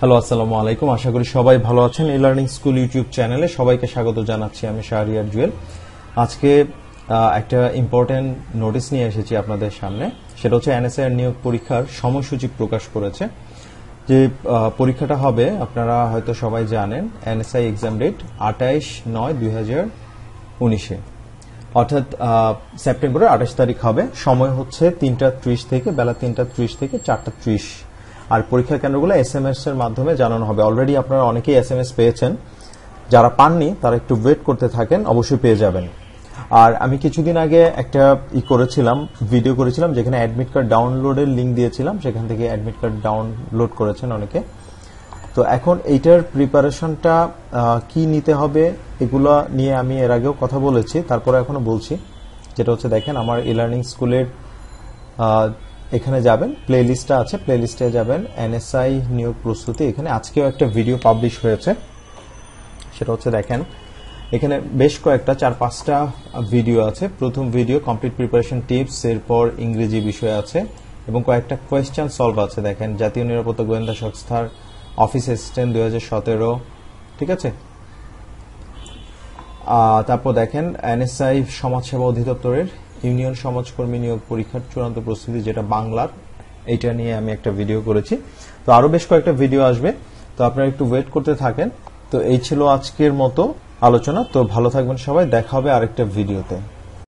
hello আসসালামু আলাইকুম আশা করি সবাই ভালো আছেন ই লার্নিং স্কুল ইউটিউব চ্যানেলে সবাইকে স্বাগত জানাচ্ছি আমি শাহরিয়ার জুয়েল আজকে একটা ইম্পর্টেন্ট নোটিশ নিয়ে এসেছি আপনাদের সামনে সেটা হচ্ছে এনএসআর নিয়োগ পরীক্ষার সময়সূচি প্রকাশ করেছে যে পরীক্ষাটা হবে আপনারা হয়তো সবাই জানেন এনএসআই এক্সাম ডেট আঠাইশ নয় দুই হাজার উনিশে অর্থাৎ সেপ্টেম্বরের আঠাশ তারিখ হবে সময় হচ্ছে তিনটা ত্রিশ থেকে বেলা তিনটা ত্রিশ থেকে চারটা ত্রিশ আর পরীক্ষা কেন্দ্রগুলো এস এম এস এর মাধ্যমে জানানো হবে অলরেডি আপনারা অনেকেই এস এম এস পেয়েছেন যারা পাননি তারা একটু ওয়েট করতে থাকেন অবশ্যই পেয়ে যাবেন আর আমি কিছুদিন আগে একটা ই করেছিলাম ভিডিও করেছিলাম যেখানে অ্যাডমিট কার্ড ডাউনলোডের লিঙ্ক দিয়েছিলাম সেখান থেকে অ্যাডমিট কার্ড ডাউনলোড করেছেন অনেকে তো এখন এইটার প্রিপারেশনটা কি নিতে হবে এগুলো নিয়ে আমি এর আগেও কথা বলেছি তারপরে এখনো বলছি যেটা হচ্ছে দেখেন আমার ই লার্নিং স্কুলের এখানে যাবেন প্লে লিস্টটা আছে প্লে লিস্টে যাবেন এনএসআই নিয়োগ প্রস্তুতি এখানে আজকেও একটা ভিডিও পাবলিশ হয়েছে সেটা হচ্ছে দেখেন এখানে বেশ কয়েকটা চার পাঁচটা ভিডিও আছে প্রথম ভিডিও কমপ্লিট প্রিপারেশন টিপস এরপর ইংরেজি বিষয় আছে এবং কয়েকটা কোয়েশ্চেন সলভ আছে দেখেন জাতীয় নিরাপত্তা গোয়েন্দা সংস্থার অফিস অ্যাসিস্ট্যান্ট দু ঠিক আছে তারপর দেখেন এনএসআই সমাজসেবা অধিদপ্তরের ইউনিয়ন সমাজকর্মী নিয়োগ পরীক্ষার চূড়ান্ত প্রস্তুতি যেটা বাংলার এটা নিয়ে আমি একটা ভিডিও করেছি তো আরও বেশ কয়েকটা ভিডিও আসবে তো আপনারা একটু ওয়েট করতে থাকেন তো এই ছিল আজকের মতো আলোচনা তো ভালো থাকবেন সবাই দেখা হবে আরেকটা ভিডিওতে